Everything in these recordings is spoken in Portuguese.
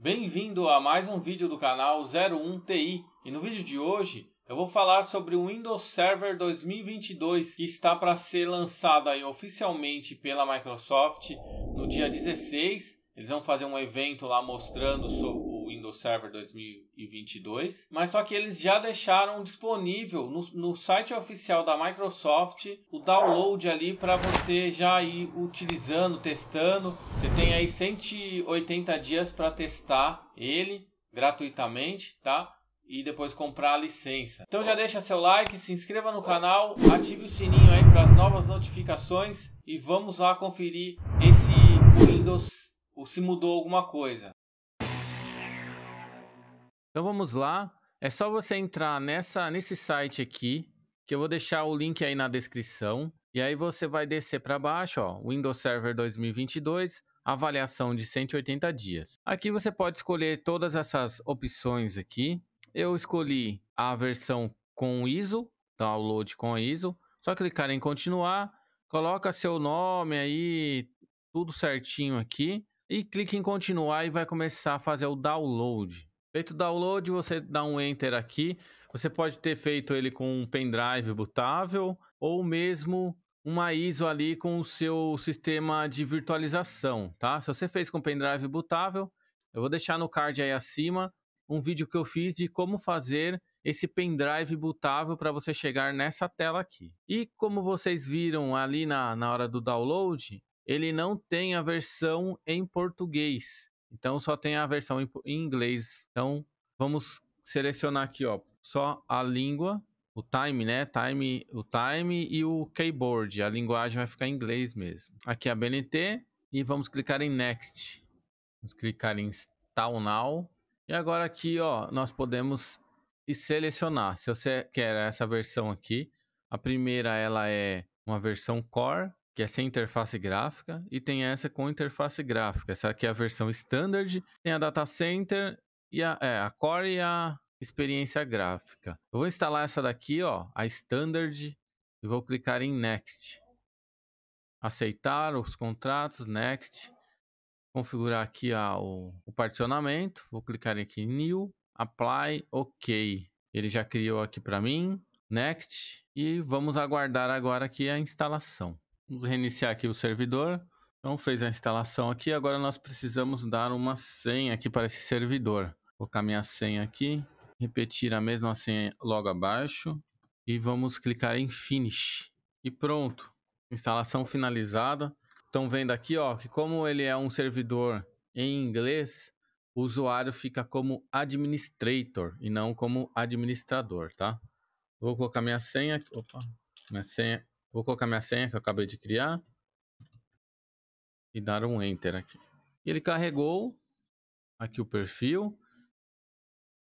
Bem-vindo a mais um vídeo do canal 01TI e no vídeo de hoje eu vou falar sobre o Windows Server 2022 que está para ser lançado aí oficialmente pela Microsoft no dia 16. Eles vão fazer um evento lá mostrando sobre Windows Server 2022, mas só que eles já deixaram disponível no, no site oficial da Microsoft o download ali para você já ir utilizando, testando. Você tem aí 180 dias para testar ele gratuitamente, tá? E depois comprar a licença. Então já deixa seu like, se inscreva no canal, ative o sininho aí para as novas notificações e vamos lá conferir esse Windows se mudou alguma coisa. Então vamos lá. É só você entrar nessa, nesse site aqui, que eu vou deixar o link aí na descrição. E aí você vai descer para baixo, ó, Windows Server 2022, avaliação de 180 dias. Aqui você pode escolher todas essas opções aqui. Eu escolhi a versão com ISO, download com ISO. Só clicar em continuar, coloca seu nome aí, tudo certinho aqui e clique em continuar e vai começar a fazer o download. Feito o download, você dá um enter aqui. Você pode ter feito ele com um pendrive bootável ou mesmo uma ISO ali com o seu sistema de virtualização, tá? Se você fez com pendrive bootável, eu vou deixar no card aí acima um vídeo que eu fiz de como fazer esse pendrive bootável para você chegar nessa tela aqui. E como vocês viram ali na, na hora do download, ele não tem a versão em português. Então só tem a versão em inglês. Então vamos selecionar aqui, ó, só a língua, o time, né? Time, o time e o keyboard. A linguagem vai ficar em inglês mesmo. Aqui é a BNT e vamos clicar em next. Vamos clicar em install now. E agora aqui, ó, nós podemos selecionar. Se você quer essa versão aqui, a primeira ela é uma versão core que é sem interface gráfica, e tem essa com interface gráfica. Essa aqui é a versão standard, tem a data center e a, é, a core e a experiência gráfica. Eu vou instalar essa daqui, ó, a standard, e vou clicar em next. Aceitar os contratos, next. Configurar aqui a, o, o particionamento, vou clicar aqui em new, apply, ok. Ele já criou aqui para mim, next, e vamos aguardar agora aqui a instalação. Vamos reiniciar aqui o servidor. Então fez a instalação aqui, agora nós precisamos dar uma senha aqui para esse servidor. Vou colocar minha senha aqui, repetir a mesma senha logo abaixo e vamos clicar em Finish. E pronto, instalação finalizada. Estão vendo aqui ó, que como ele é um servidor em inglês, o usuário fica como administrator e não como administrador, tá? Vou colocar minha senha, opa, minha senha Vou colocar minha senha que eu acabei de criar. E dar um Enter aqui. Ele carregou aqui o perfil.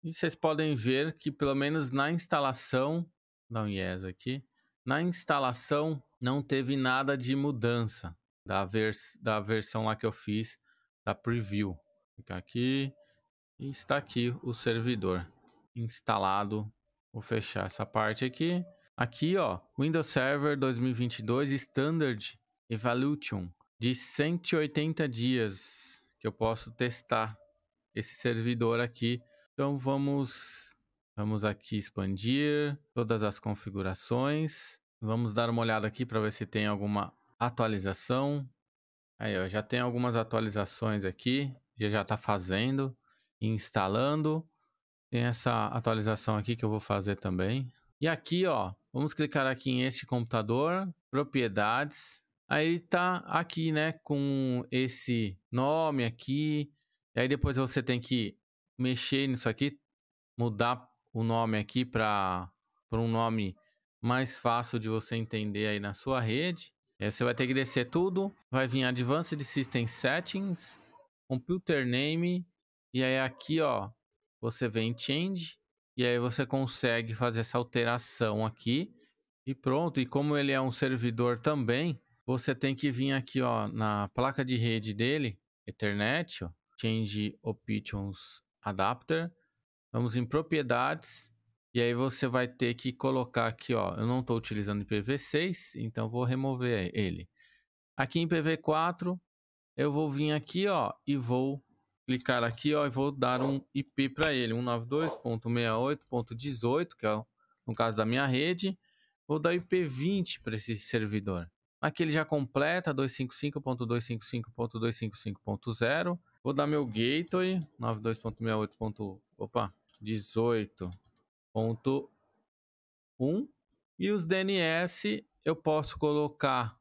E vocês podem ver que pelo menos na instalação, dar um yes aqui, na instalação não teve nada de mudança da, vers da versão lá que eu fiz, da preview. Fica aqui e está aqui o servidor instalado. Vou fechar essa parte aqui. Aqui, ó, Windows Server 2022 Standard Evolution de 180 dias que eu posso testar esse servidor aqui. Então vamos vamos aqui expandir todas as configurações. Vamos dar uma olhada aqui para ver se tem alguma atualização. Aí, ó, já tem algumas atualizações aqui, já já está fazendo, instalando. Tem essa atualização aqui que eu vou fazer também. E aqui, ó, vamos clicar aqui em este computador, propriedades. Aí ele tá aqui, né, com esse nome aqui. E aí depois você tem que mexer nisso aqui, mudar o nome aqui para um nome mais fácil de você entender aí na sua rede. Aí você vai ter que descer tudo, vai vir Advanced System Settings, Computer Name, e aí aqui ó, você vem Change, e aí você consegue fazer essa alteração aqui. E pronto. E como ele é um servidor também, você tem que vir aqui ó, na placa de rede dele, Ethernet, ó, Change Options Adapter. Vamos em propriedades. E aí você vai ter que colocar aqui, ó, eu não estou utilizando IPv6, então vou remover ele. Aqui em IPv4, eu vou vir aqui, ó, e vou clicar aqui ó, e vou dar um IP para ele, 192.68.18, que é no caso da minha rede. Vou dar IP20 para esse servidor. Aqui ele já completa 255.255.255.0. Vou dar meu gateway 92.68. e os DNS eu posso colocar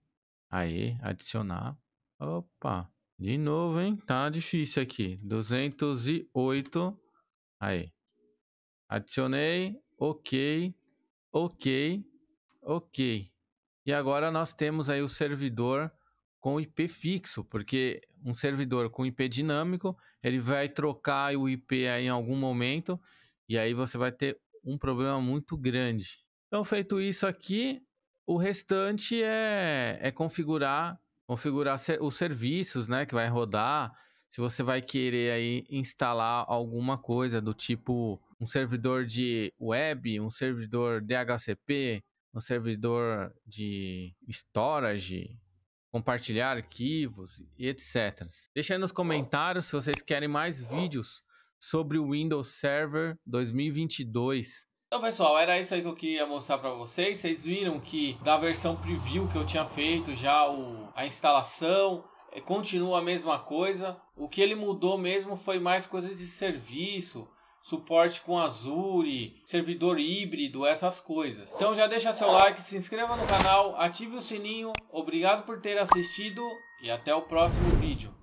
Aí, adicionar. Opa, de novo, hein? Tá difícil aqui. 208. Aí. Adicionei. OK. OK. OK. E agora nós temos aí o servidor com IP fixo, porque um servidor com IP dinâmico, ele vai trocar o IP aí em algum momento e aí você vai ter um problema muito grande. Então, feito isso aqui, o restante é, é configurar, configurar os serviços, né, que vai rodar. Se você vai querer aí instalar alguma coisa do tipo um servidor de web, um servidor DHCP, um servidor de storage, compartilhar arquivos e etc. Deixa aí nos comentários se vocês querem mais vídeos sobre o Windows Server 2022. Então, pessoal, era isso aí que eu queria mostrar para vocês. Vocês viram que da versão preview que eu tinha feito já o, a instalação é, continua a mesma coisa. O que ele mudou mesmo foi mais coisas de serviço, suporte com Azure, servidor híbrido, essas coisas. Então já deixa seu like, se inscreva no canal, ative o sininho. Obrigado por ter assistido e até o próximo vídeo.